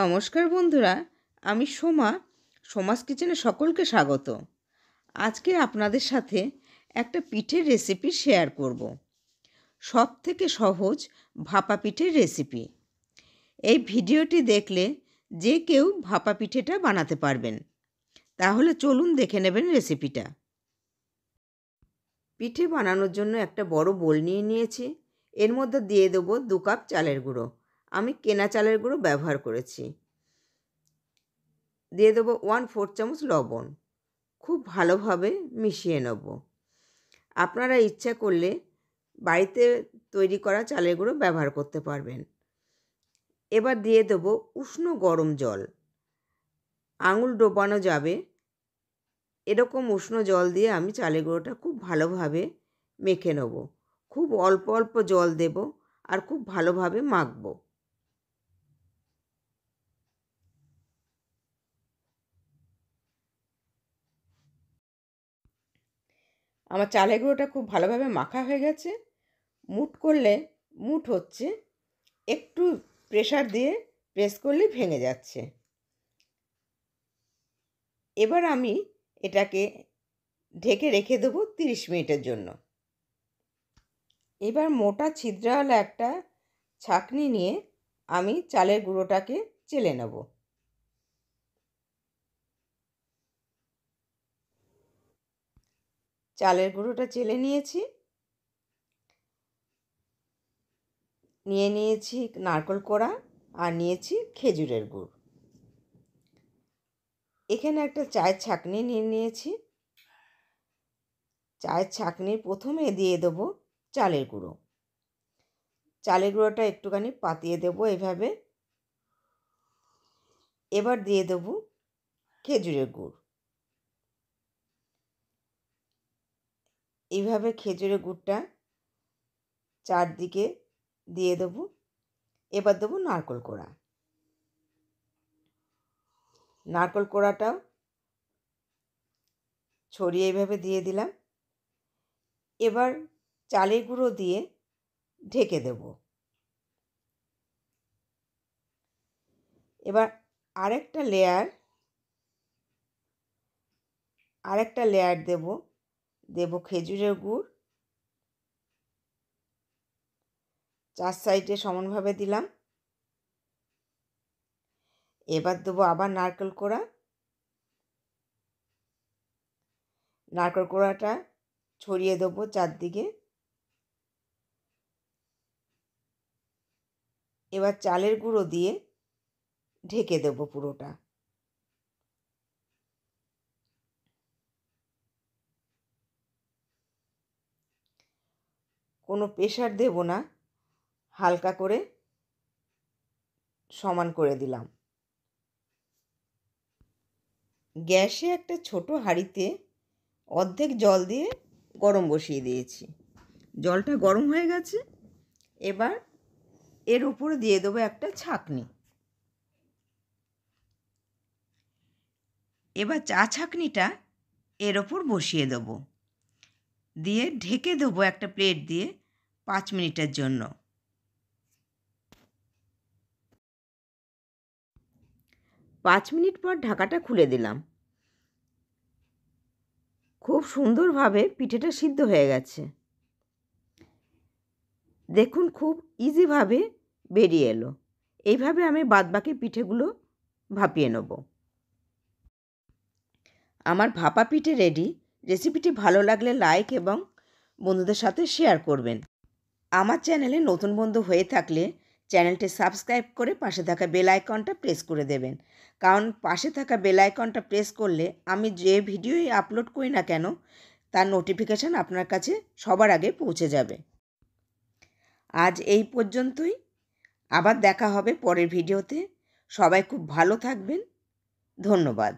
নমস্কার বন্ধুরা আমি সোমা সোমাস কিচেনে সকলকে স্বাগত আজকে আপনাদের সাথে একটা পিঠের রেসিপি শেয়ার করব সব থেকে সহজ ভাপা পিঠের রেসিপি এই ভিডিওটি দেখলে যে কেউ ভাপা পিঠেটা বানাতে পারবেন তাহলে চলুন দেখে নেবেন রেসিপিটা পিঠে বানানোর জন্য একটা বড় বোল নিয়ে নিয়েছি এর মধ্যে দিয়ে দেবো দু কাপ চালের গুঁড়ো আমি কেনা চালের গুঁড়ো ব্যবহার করেছি দিয়ে দেবো ওয়ান ফোর চামচ লবণ খুব ভালোভাবে মিশিয়ে নেব আপনারা ইচ্ছা করলে বাড়িতে তৈরি করা চালের গুঁড়ো ব্যবহার করতে পারবেন এবার দিয়ে দেবো উষ্ণ গরম জল আঙুল ডোবানো যাবে এরকম উষ্ণ জল দিয়ে আমি চালের গুঁড়োটা খুব ভালোভাবে মেখে নেব খুব অল্প অল্প জল দেব আর খুব ভালোভাবে মাখবো আমার চালের গুঁড়োটা খুব ভালোভাবে মাখা হয়ে গেছে মুট করলে মুট হচ্ছে একটু প্রেশার দিয়ে প্রেস করলে ভেঙে যাচ্ছে এবার আমি এটাকে ঢেকে রেখে দেবো তিরিশ মিনিটের জন্য এবার মোটা ছিদ্রওয়ালা একটা ছাকনি নিয়ে আমি চালের গুঁড়োটাকে চেলে নেবো চালের গুঁড়োটা চেলে নিয়েছি নিয়ে নিয়েছি নারকল কোড়া আর নিয়েছি খেজুরের গুড় এখানে একটা চায়ের ছাঁকনি নিয়ে নিয়েছি চায়ের ছাঁকনি প্রথমে দিয়ে দেব চালের গুঁড়ো চালের গুঁড়োটা একটুখানি পাতিয়ে দেব এভাবে এবার দিয়ে দেব খেজুরের গুড় এইভাবে খেজুরের গুড়টা চারদিকে দিয়ে দেবো এবার দেবো নারকল কোড়া নারকল কোড়াটাও ছড়িয়ে এইভাবে দিয়ে দিলাম এবার চালের গুঁড়ো দিয়ে ঢেকে দেব এবার আরেকটা লেয়ার আরেকটা লেয়ার দেবো দেব খেজুরের গুড় চার সাইডে সমানভাবে দিলাম এবার দেবো আবার নারকেল কোড়া নারকেল কোড়াটা ছড়িয়ে দেবো চারদিকে এবার চালের গুঁড়ো দিয়ে ঢেকে দেবো পুরোটা কোনো প্রেশার দেব না হালকা করে সমান করে দিলাম গ্যাসে একটা ছোট হাঁড়িতে অর্ধেক জল দিয়ে গরম বসিয়ে দিয়েছি জলটা গরম হয়ে গেছে এবার এর উপরে দিয়ে দেবো একটা ছাঁকনি এবার চা ছাঁকনিটা এর ওপর বসিয়ে দেবো দিয়ে ঢেকে দেবো একটা প্লেট দিয়ে পাঁচ মিনিটের জন্য পাঁচ মিনিট পর ঢাকাটা খুলে দিলাম খুব সুন্দরভাবে পিঠেটা সিদ্ধ হয়ে গেছে দেখুন খুব ইজিভাবে বেরিয়ে এলো এইভাবে আমি বাদবাকি পিঠেগুলো ভাপিয়ে নেব আমার ভাপা পিঠে রেডি রেসিপিটি ভালো লাগলে লাইক এবং বন্ধুদের সাথে শেয়ার করবেন আমার চ্যানেলে নতুন বন্ধু হয়ে থাকলে চ্যানেলটি সাবস্ক্রাইব করে পাশে থাকা বেল আইকনটা প্রেস করে দেবেন কারণ পাশে থাকা বেল আইকনটা প্রেস করলে আমি যে ভিডিওই আপলোড করি না কেন তার নোটিফিকেশান আপনার কাছে সবার আগে পৌঁছে যাবে আজ এই পর্যন্তই আবার দেখা হবে পরের ভিডিওতে সবাই খুব ভালো থাকবেন ধন্যবাদ